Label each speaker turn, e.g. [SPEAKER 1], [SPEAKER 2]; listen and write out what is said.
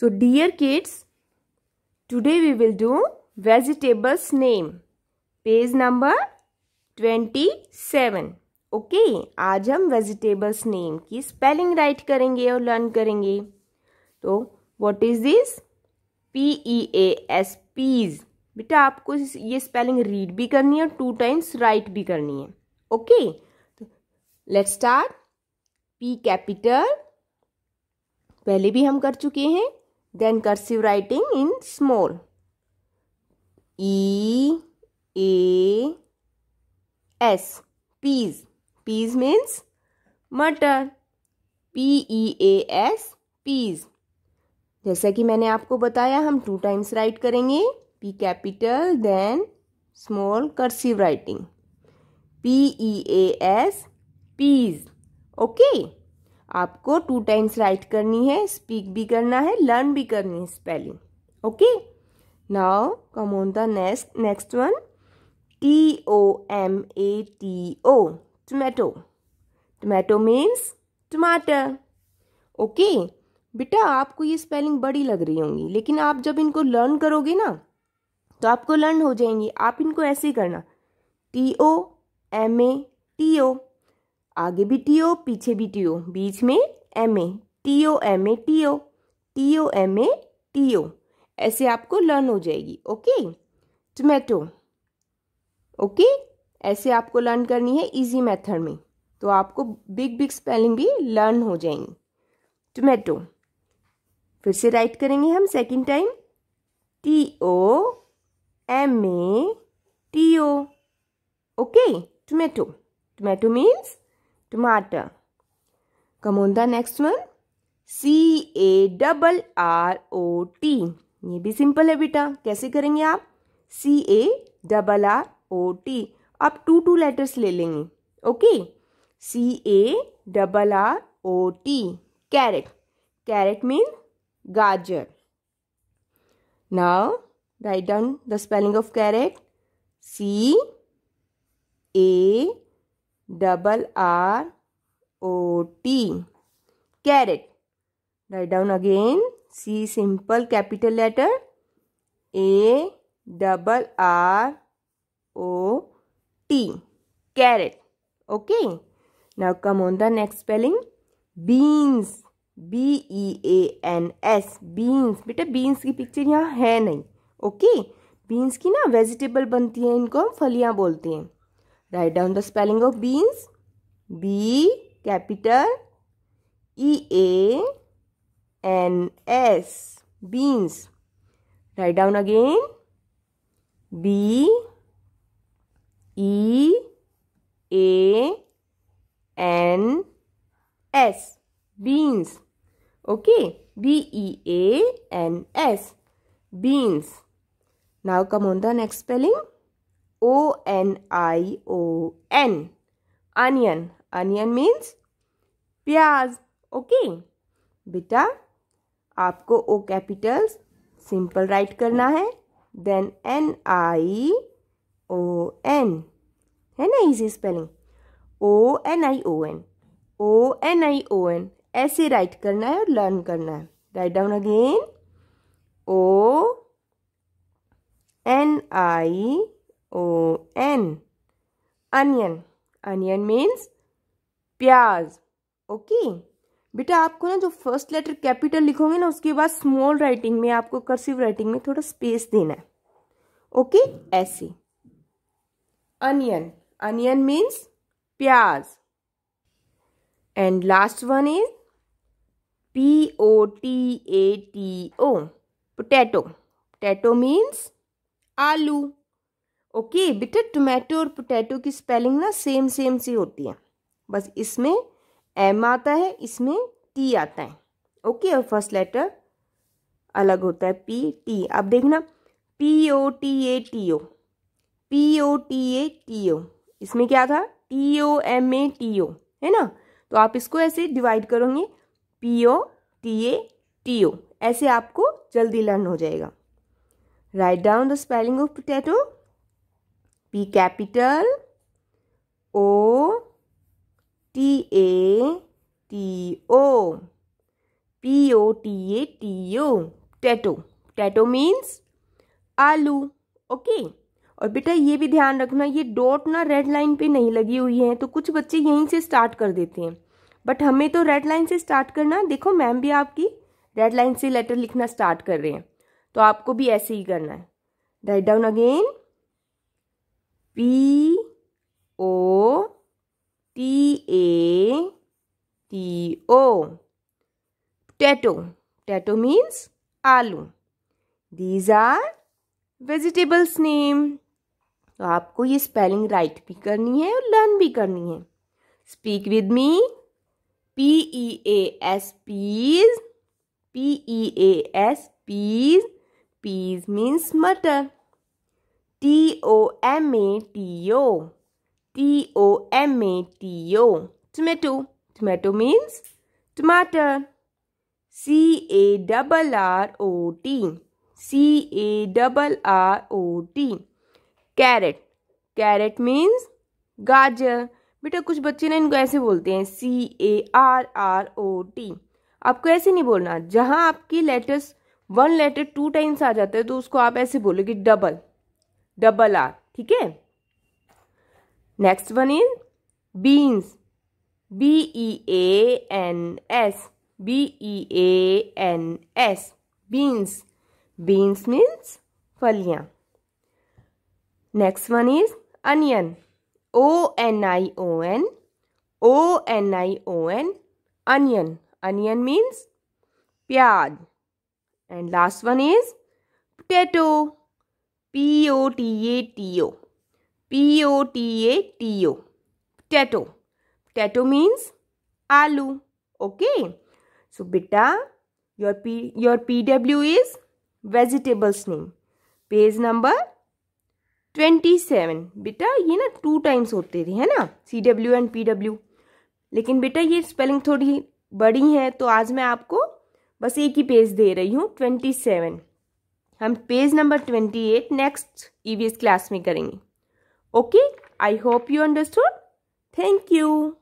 [SPEAKER 1] So dear kids, today we will do vegetables name. Page number 27. Okay okay, आज हम vegetables name की spelling right karenge और learn करेंगे तो what is this P E A S peas बेटा आपको ये स्पेलिंग रीड भी करनी है और टू टाइम्स राइट भी करनी है okay let's start P capital पहले भी हम कर चुके हैं Then cursive writing in small. E, A, S. Peas. Peas means मटर P E A S peas जैसा कि मैंने आपको बताया हम टू टाइम्स राइट करेंगे P capital then small cursive writing P E A S peas okay आपको two times write करनी है स्पीक भी करना है लर्न भी करनी है spelling okay now come on the next next one T O M A T O tomato tomato means टमाटर ओके बेटा आपको ये स्पेलिंग बड़ी लग रही होंगी लेकिन आप जब इनको लर्न करोगे ना तो आपको लर्न हो जाएंगी आप इनको ऐसे ही करना T O M A T O आगे भी टी ओ पीछे भी टी ओ बीच में M A T O M A T O T O M A T O ऐसे आपको लर्न हो जाएगी ओके टमेटो ओके ऐसे आपको लर्न करनी है इजी मेथड में तो आपको बिग बिग स्पेलिंग भी लर्न हो जाएंगी टमेटो फिर से राइट करेंगे हम second time T O M A T O okay tomato tomato means टमाटर come on the next one C A double R O T ये भी सिंपल है बेटा कैसे करेंगे आप C A double R O T आप टू टू लेटर्स ले लेंगे okay C A double R O T carrot carat mean गाजर now write down the spelling of carrot C A double R O T carrot write down again C simple capital letter A double R O T carrot okay now come on the next spelling beans B E A N S beans बेटा beans की picture यहाँ है नहीं okay okay? Beans की ना vegetable बनती है इनको हम फलियाँ बोलते हैं Write down the spelling of beans. B capital E A N S beans. Write down again. B E A N S beans. Okay. B E A N S beans. Now come on the next spelling. O N I O N. Onion. Onion means प्याज okay बेटा आपको O capitals simple write करना है then N I O N है ना easy spelling O N I O N O N I O N ऐसे write करना है और लर्न करना है write down again O N I O N. Onion. Onion means प्याज ओके बेटा आपको ना जो फर्स्ट लेटर कैपिटल लिखोगे ना उसके बाद स्मॉल राइटिंग में आपको कर्सिव राइटिंग में थोड़ा स्पेस देना है ओके ऐसे अनियन अनियन मीन्स प्याज and last one is P O T A T O potato potato means आलू ओके बेटा टोमेटो और पोटैटो की स्पेलिंग ना सेम सेम सी होती है बस इसमें एम आता है इसमें टी आता है ओके और फर्स्ट लेटर अलग होता है पी टी आप देखना P O T A T O P O T A T O इसमें क्या था T O M A T O है ना तो आप इसको ऐसे डिवाइड करोगे P O T A T O ऐसे आपको जल्दी लर्न हो जाएगा write down the spelling of potato P capital O T A T O P O T A T O tato tato means आलू ओके और बेटा ये भी ध्यान रखना ये डॉट ना रेड लाइन पे नहीं लगी हुई है तो कुछ बच्चे यहीं से स्टार्ट कर देते हैं बट हमें तो रेड लाइन से स्टार्ट करना देखो मैम भी आपकी रेड लाइन से लेटर लिखना स्टार्ट कर रहे हैं तो आपको भी ऐसे ही करना है write down again P O T A T O. Potato. Potato means आलू दीज आर वेजिटेबल्स नेम तो आपको ये स्पेलिंग राइट भी करनी है और लर्न भी करनी है speak with me P E A S peas P E A S peas peas means मटर T O M A T O T O M A T O tomato tomato means टमाटर C A double R O T C A double R O T carrot carrot means गाजर बेटा कुछ बच्चे ना इनको ऐसे बोलते हैं C A R R O T आपको ऐसे नहीं बोलना जहाँ आपकी letters one letter two times आ जाता है तो उसको आप ऐसे बोलोगे डबल डबल आर ठीक है next one is beans B E A N S B E A N S beans beans means फलियाँ next one is onion O N I O N O N I O N onion onion means प्याज and last one is potato P O T A T O P O T A T O tato tato means आलू okay so बेटा your P your P W is vegetables name page number twenty seven बेटा ये ना two times होते थे है ना C W and P W लेकिन बेटा ये स्पेलिंग थोड़ी बड़ी है तो आज मैं आपको बस एक ही पेज दे रही हूँ ट्वेंटी सेवन हम page number twenty eight next EVS class में करेंगे okay I hope you understood thank you